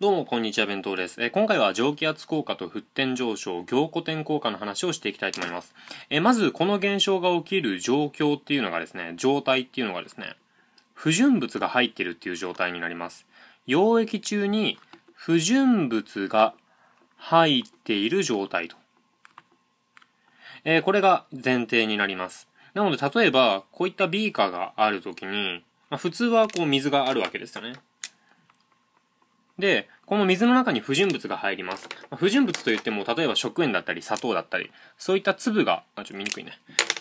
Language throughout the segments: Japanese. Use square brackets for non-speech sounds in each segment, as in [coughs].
どうもこんにちは弁当です、えー、今回は蒸気圧効果と沸点上昇凝固点効果の話をしていきたいと思います、えー、まずこの現象が起きる状況っていうのがですね状態っていうのがですね不純物が入ってるっていう状態になります溶液中に不純物が入っている状態と、えー、これが前提になりますなので例えばこういったビーカーがあるときに、まあ、普通はこう水があるわけですよねで、この水の中に不純物が入ります。不純物といっても、例えば食塩だったり砂糖だったり、そういった粒が、あ、ちょっと見にくいね、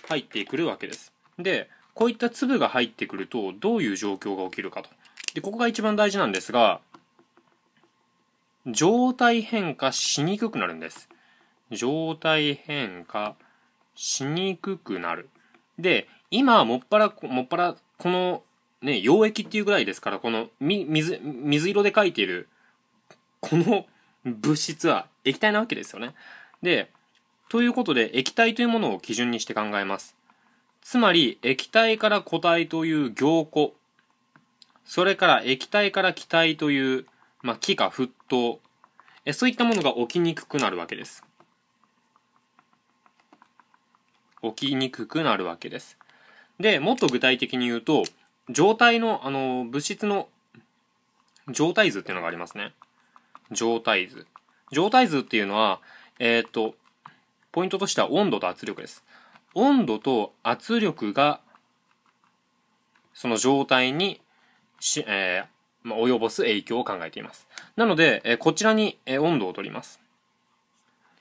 入ってくるわけです。で、こういった粒が入ってくると、どういう状況が起きるかと。で、ここが一番大事なんですが、状態変化しにくくなるんです。状態変化しにくくなる。で、今はもっぱら、もっぱら、このね、溶液っていうぐらいですから、この水、水色で書いている、この物質は液体なわけですよね。で、ということで、液体というものを基準にして考えます。つまり、液体から固体という凝固、それから液体から気体という、まあ、気か沸騰、えそういったものが起きにくくなるわけです。起きにくくなるわけです。で、もっと具体的に言うと、状態の、あの、物質の状態図っていうのがありますね。状態図。状態図っていうのは、えー、っと、ポイントとしては温度と圧力です。温度と圧力が、その状態にし、えー、まあ、及ぼす影響を考えています。なので、えー、こちらに、えー、温度を取ります。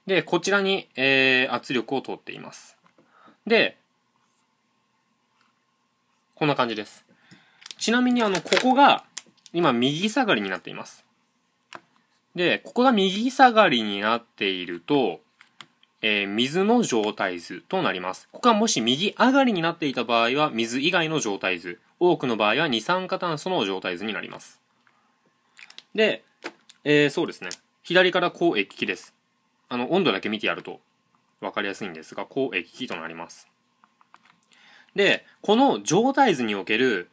で、こちらに、えー、圧力を取っています。で、こんな感じです。ちなみにあの、ここが、今右下がりになっています。で、ここが右下がりになっていると、えー、水の状態図となります。ここがもし右上がりになっていた場合は、水以外の状態図。多くの場合は二酸化炭素の状態図になります。で、えー、そうですね。左から交液気です。あの、温度だけ見てやると分かりやすいんですが、交液気となります。で、この状態図における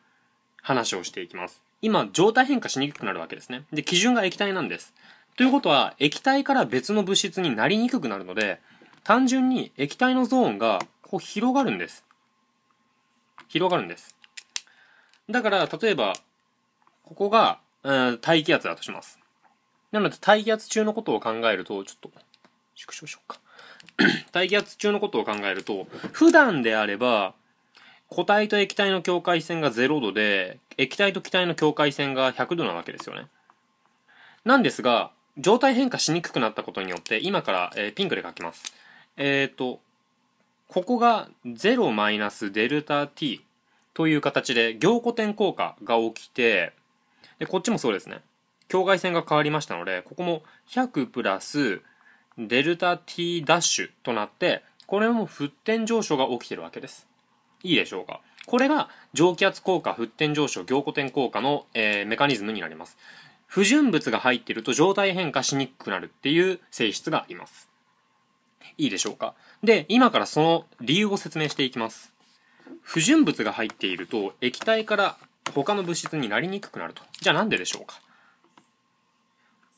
話をしていきます。今、状態変化しにくくなるわけですね。で、基準が液体なんです。ということは、液体から別の物質になりにくくなるので、単純に液体のゾーンがこう広がるんです。広がるんです。だから、例えば、ここが、うん、大気圧だとします。なので、大気圧中のことを考えると、ちょっと、縮小しようか。[clears throat] 大気圧中のことを考えると、普段であれば、固体と液体の境界線が0度で液体と気体の境界線が100度なわけですよねなんですが状態変化しにくくなったことによって今から、えー、ピンクで書きますえっ、ー、とここが0マイナスデルタ t という形で凝固点効果が起きてでこっちもそうですね境界線が変わりましたのでここも100プラスデルタ t ダッシュとなってこれも沸点上昇が起きてるわけですいいでしょうかこれが蒸気圧効果、沸点上昇、凝固点効果の、えー、メカニズムになります。不純物が入っていると状態変化しにくくなるっていう性質があります。いいでしょうかで、今からその理由を説明していきます。不純物が入っていると液体から他の物質になりにくくなると。じゃあなんででしょうか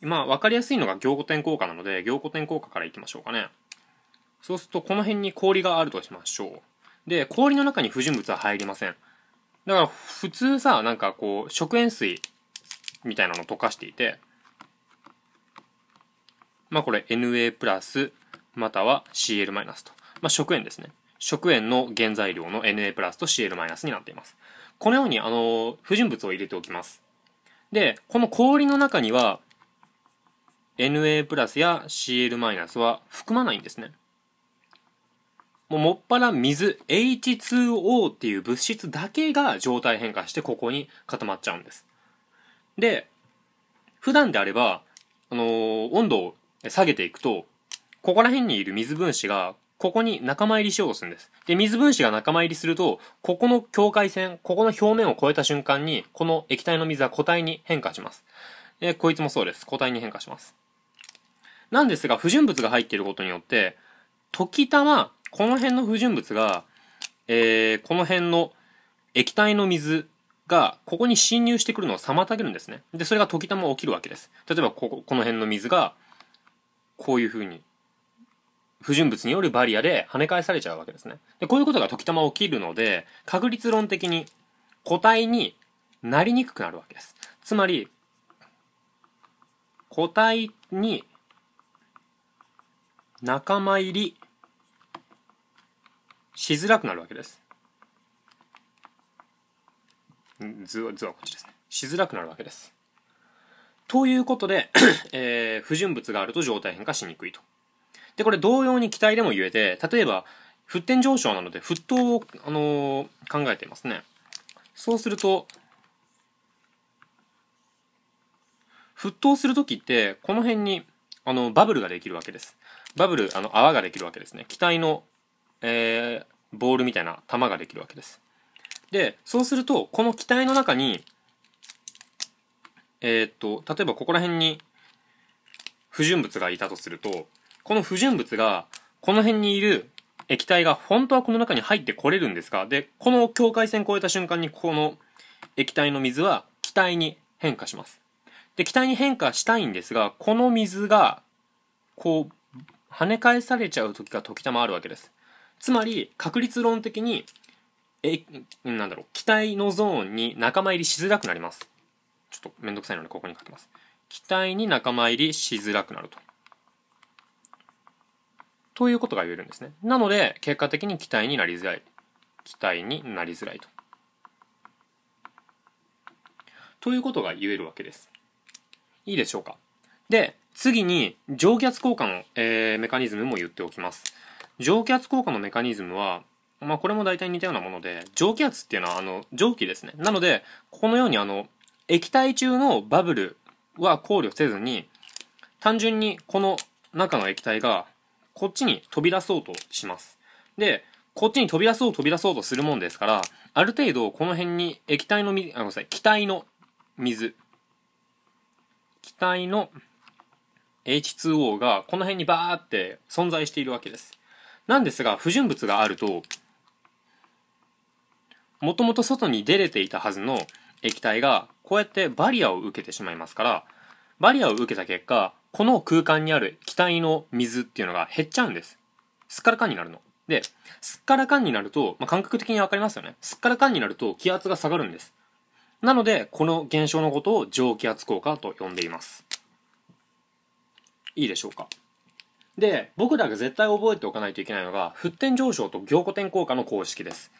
まあ、わかりやすいのが凝固点効果なので、凝固点効果からいきましょうかね。そうすると、この辺に氷があるとしましょう。で、氷の中に不純物は入りません。だから普通さ、なんかこう、食塩水みたいなのを溶かしていて、まあこれ Na プラスまたは Cl マイナスと。まあ食塩ですね。食塩の原材料の Na プラスと Cl マイナスになっています。このように、あの、不純物を入れておきます。で、この氷の中には Na プラスや Cl マイナスは含まないんですね。もうもっぱら水 H2O っていう物質だけが状態変化してここに固まっちゃうんです。で、普段であれば、あのー、温度を下げていくと、ここら辺にいる水分子がここに仲間入りしようとするんです。で、水分子が仲間入りすると、ここの境界線、ここの表面を越えた瞬間に、この液体の水は固体に変化します。え、こいつもそうです。固体に変化します。なんですが、不純物が入っていることによって、時たまこの辺の不純物が、えー、この辺の液体の水が、ここに侵入してくるのを妨げるんですね。で、それが時たま起きるわけです。例えば、ここ、この辺の水が、こういうふうに、不純物によるバリアで跳ね返されちゃうわけですね。で、こういうことが時たま起きるので、確率論的に固体になりにくくなるわけです。つまり、固体に仲間入りしづらくなるわけです。図は図はこっちですね。しづらくなるわけです。ということで、[coughs] えー、不純物があると状態変化しにくいと。で、これ同様に気体でも言えて、例えば、沸点上昇なので沸騰を、あのー、考えていますね。そうすると、沸騰するときって、この辺に、あの、バブルができるわけです。バブル、あの、泡ができるわけですね。気体の、えー、ボールみたいな球ができるわけです。で、そうすると、この機体の中に、えー、っと、例えばここら辺に不純物がいたとすると、この不純物が、この辺にいる液体が本当はこの中に入ってこれるんですかで、この境界線越えた瞬間に、この液体の水は気体に変化します。で、気体に変化したいんですが、この水が、こう、跳ね返されちゃう時が時たまあるわけです。つまり確率論的にえなんだろう気体のゾーンに仲間入りしづらくなりますちょっと面倒くさいのでここに書きます気体に仲間入りしづらくなるとということが言えるんですねなので結果的に気体になりづらい気体になりづらいとということが言えるわけですいいでしょうかで次に上下圧交換の、えー、メカニズムも言っておきます蒸気圧効果のメカニズムは、まあ、これも大体似たようなもので、蒸気圧っていうのは、あの、蒸気ですね。なので、このように、あの、液体中のバブルは考慮せずに、単純にこの中の液体が、こっちに飛び出そうとします。で、こっちに飛び出そう飛び出そうとするもんですから、ある程度、この辺に液体の水、あ、ごめんなさい、気体の水。気体の H2O がこの辺にバーって存在しているわけです。なんですが、不純物があると、もともと外に出れていたはずの液体が、こうやってバリアを受けてしまいますから、バリアを受けた結果、この空間にある気体の水っていうのが減っちゃうんです。すっからかんになるの。で、すっからかんになると、まあ、感覚的にわかりますよね。すっからかんになると気圧が下がるんです。なので、この現象のことを蒸気圧効果と呼んでいます。いいでしょうかで、僕らが絶対覚えておかないといけないのが、沸点上昇と凝固点効果の公式です。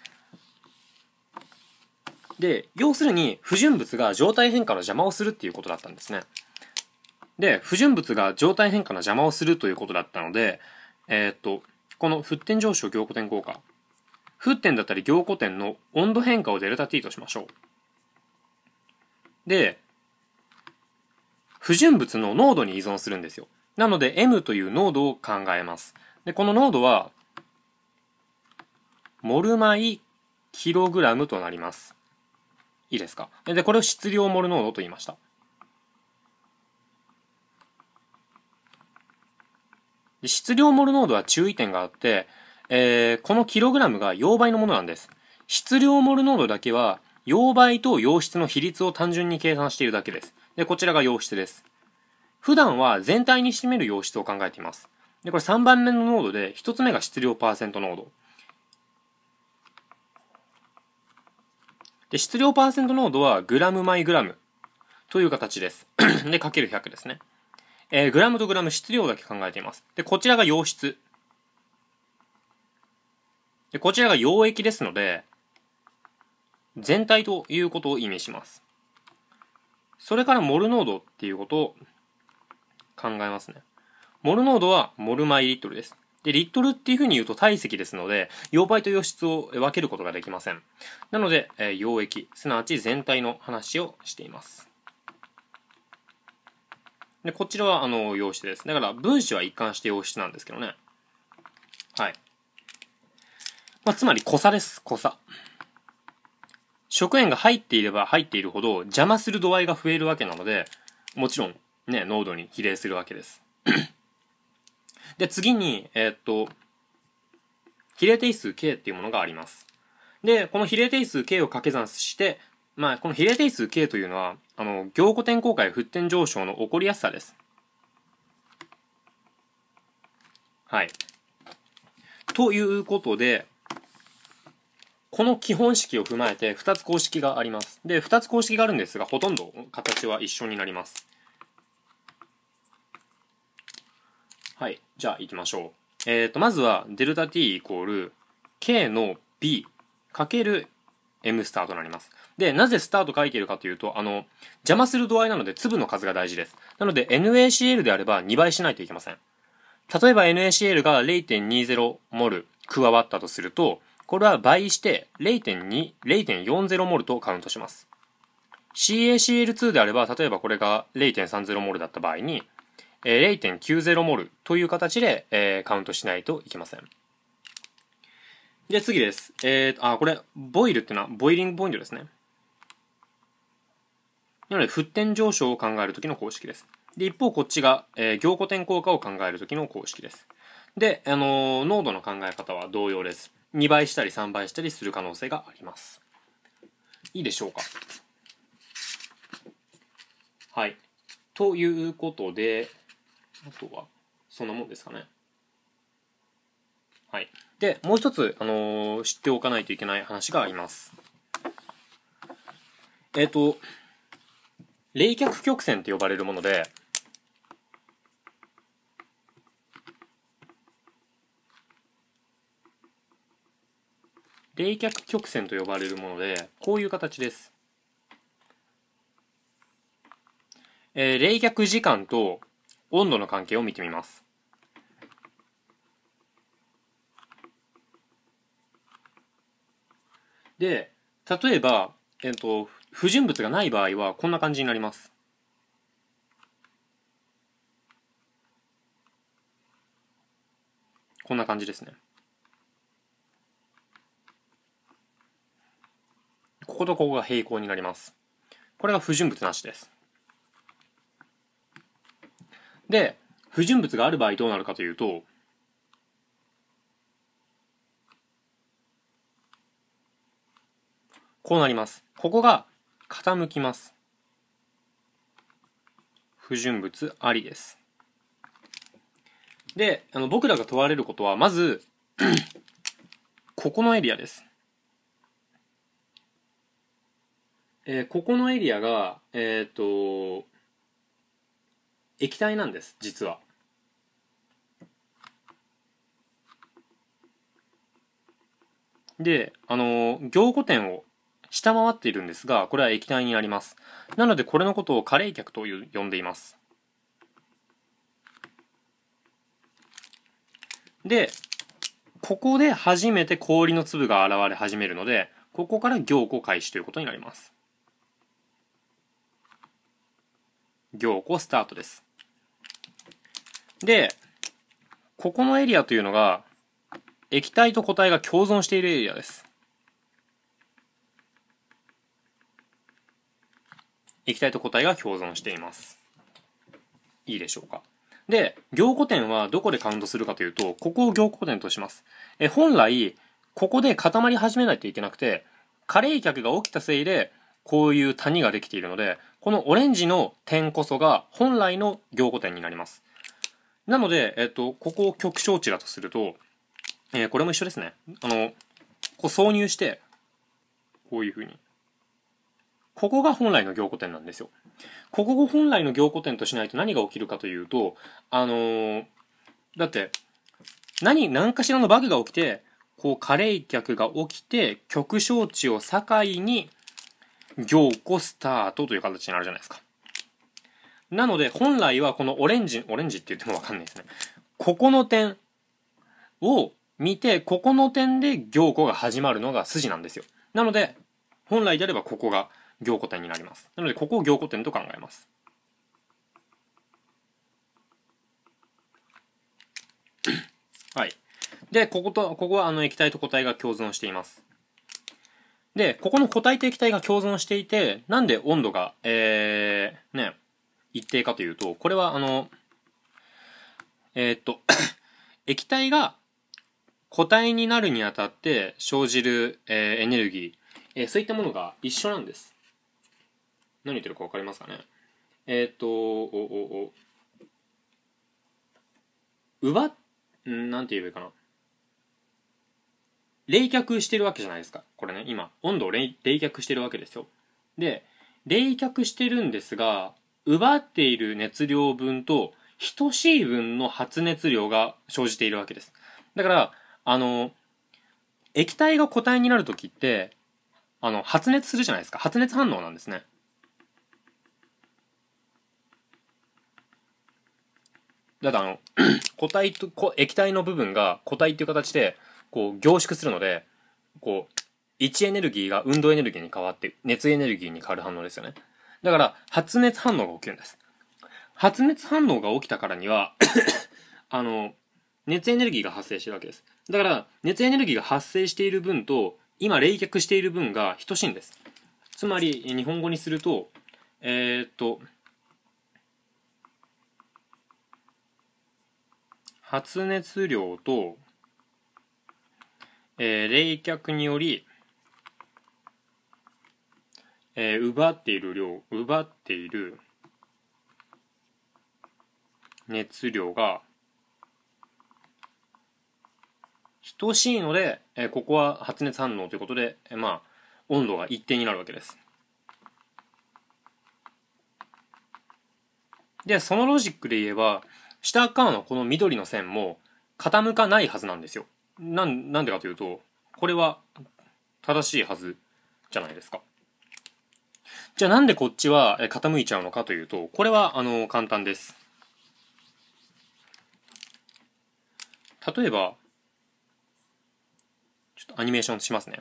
で、要するに、不純物が状態変化の邪魔をするっていうことだったんですね。で、不純物が状態変化の邪魔をするということだったので、えー、っと、この沸点上昇凝固点効果。沸点だったり凝固点の温度変化をデルタ t としましょう。で、不純物の濃度に依存するんですよ。なので M という濃度を考えます。で、この濃度は、モルイキログラムとなります。いいですか。で、これを質量モル濃度と言いました。質量モル濃度は注意点があって、えー、このキログラムが溶媒のものなんです。質量モル濃度だけは、溶媒と溶質の比率を単純に計算しているだけです。で、こちらが溶質です。普段は全体に占める様質を考えています。で、これ3番目の濃度で、1つ目が質量パーセント濃度。で、質量パーセント濃度はグラムマイグラムという形です。[clears throat] で、かける100ですね。えー、グラムとグラム質量だけ考えています。で、こちらが溶質。で、こちらが溶液ですので、全体ということを意味します。それからモル濃度っていうことを考えますね。モル濃度はモルマイリットルです。で、リットルっていう風に言うと体積ですので、溶媒と溶質を分けることができません。なので、えー、溶液、すなわち全体の話をしています。で、こちらはあの溶質です。だから分子は一貫して溶質なんですけどね。はい。まあ、つまり濃さです、濃さ。食塩が入っていれば入っているほど邪魔する度合いが増えるわけなので、もちろんね、濃度に比例するわけです。[coughs] で、次に、えー、っと、比例定数 k っていうものがあります。で、この比例定数 k を掛け算して、まあ、この比例定数 k というのは、あの、凝固点開、換や沸点上昇の起こりやすさです。はい。ということで、この基本式を踏まえて二つ公式があります。で、二つ公式があるんですが、ほとんど形は一緒になります。じゃあ行きましょう。えっ、ー、と、まずは、デルタ t イコール k の b かける m スターとなります。で、なぜスターと書いているかというと、あの、邪魔する度合いなので粒の数が大事です。なので NaCl であれば2倍しないといけません。例えば NaCl が0.20モル加わったとすると、これは倍して0.2、0.40モルとカウントします。CaCl2 であれば、例えばこれが0.30モルだった場合に、え0.90モルという形で、えー、カウントしないといけません。で、次です。えー、あ、これ、ボイルっていうのは、ボイリングポイントですね。なので、沸点上昇を考えるときの公式です。で、一方、こっちが、えー、凝固点効果を考えるときの公式です。で、あのー、濃度の考え方は同様です。2倍したり3倍したりする可能性があります。いいでしょうかはい。ということで、あとはそんなもんですかねはいでもう一つ、あのー、知っておかないといけない話がありますえっ、ー、と冷却曲線って呼ばれるもので冷却曲線と呼ばれるものでこういう形です、えー、冷却時間と温度の関係を見てみます。で、例えば、えっと、不純物がない場合はこんな感じになります。こんな感じですね。こことここが平行になります。これが不純物なしです。で不純物がある場合どうなるかというとこうなりますここが傾きます不純物ありですであの僕らが問われることはまず [clears throat] ここのエリアです、えー、ここのエリアがえっ、ー、と液体なんです実は。で、あの凝固点を下回っているんですが、これは液体になります。なので、これのことを加冷却と呼んでいます。で、ここで初めて氷の粒が現れ始めるので、ここから凝固開始ということになります。凝固スタートです。で、ここのエリアというのが、液体と固体が共存しているエリアです。液体と固体が共存しています。いいでしょうか。で、凝固点はどこでカウントするかというと、ここを凝固点とします。え、本来、ここで固まり始めないといけなくて、加冷却が起きたせいで、こういう谷ができているので、このオレンジの点こそが本来の凝固点になります。なので、えっと、ここを極小値だとすると、えー、これも一緒ですね。あの、こう挿入して、こういうふうに。ここが本来の凝固点なんですよ。ここを本来の凝固点としないと何が起きるかというと、あのー、だって、何、何かしらのバグが起きて、こう、加齢脚が起きて、極小値を境に、凝固スタートという形になるじゃないですか。なので本来はこのオレンジ、オレンジって言ってもわかんないですね。ここの点を見て、ここの点で凝固が始まるのが筋なんですよ。なので、本来であればここが凝固点になります。なので、ここを凝固点と考えます。[clears throat] はい。で、ここと、ここはあの液体と固体が共存しています。で、ここの固体と液体が共存していて、なんで温度が、えー、ね、一定かというと、これはあの、えー、っと [coughs] 液体が固体になるにあたって生じる、えー、エネルギー、えー、そういったものが一緒なんです。何言ってるか分かりますかねえっ、と、おおお奪んなんて言えばいいかな。冷却してるわけじゃないですか。これね、今、温度を冷却してるわけですよ。で、冷却してるんですが、奪っている熱量分と等しい分の発熱量が生じているわけです。だから、あの、液体が固体になるときって、あの、発熱するじゃないですか。発熱反応なんですね。だからあの、[clears throat] 固体と、液体の部分が固体っていう形で、こう、凝縮するので、こう、位置エネルギーが運動エネルギーに変わって、熱エネルギーに変わる反応ですよね。だから、発熱反応が起きるんです。発熱反応が起きたからには [coughs] あの、熱エネルギーが発生してるわけです。だから、熱エネルギーが発生している分と、今冷却している分が等しいんです。つまり、日本語にすると、えー、っと、発熱量と、えー、冷却によりえー、奪っている量奪っている熱量が等しいので、えー、ここは発熱反応ということで、えー、まあ温度が一定になるわけです。でそのロジックで言えば下側のこの緑の線も傾かないはずなんですよ。なんなんでかというとこれは正しいはずじゃないですか。じゃあなんでこっちは傾いちゃうのかというと、これはあの簡単です。例えば、ちょっとアニメーションしますね。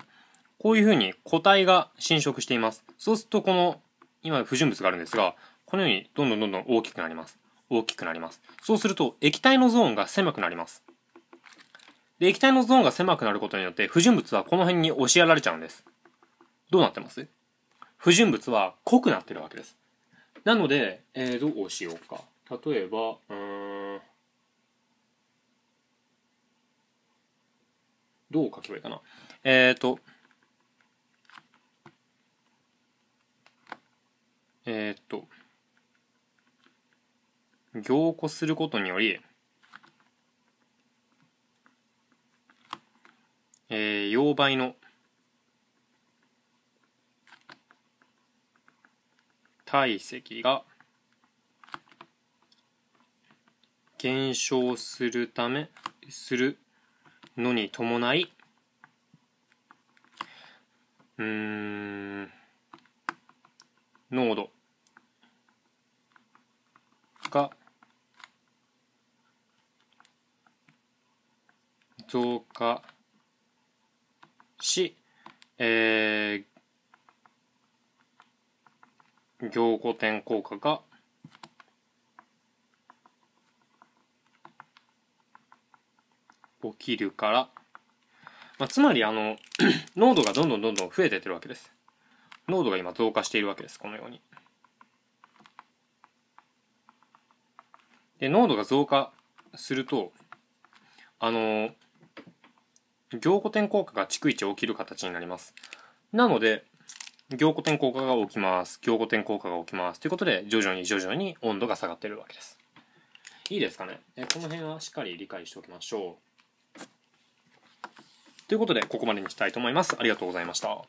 こういうふうに個体が侵食しています。そうするとこの、今不純物があるんですが、このようにどんどんどんどん大きくなります。大きくなります。そうすると液体のゾーンが狭くなります。で、液体のゾーンが狭くなることによって不純物はこの辺に押しやられちゃうんです。どうなってます不純物は濃くなってるわけです。なので、えー、どうしようか。例えば、うん、どう書けばいいかな。えっ、ー、と、えっ、ー、と、凝固することにより、えー、溶媒の体積が減少するためするのに伴いうん濃度が増加し、えー、凝固点効果が起きるから、まあ、つまりあの [clears throat] 濃度がどんどんどんどん増えてってるわけです濃度が今増加しているわけですこのようにで濃度が増加するとあの凝固点効果が逐一起きる形になりますなので凝固点効果が起きます。凝固点効果が起きます。ということで、徐々に徐々に温度が下がってるわけです。いいですかね。えこの辺はしっかり理解しておきましょう。ということで、ここまでにしたいと思います。ありがとうございました。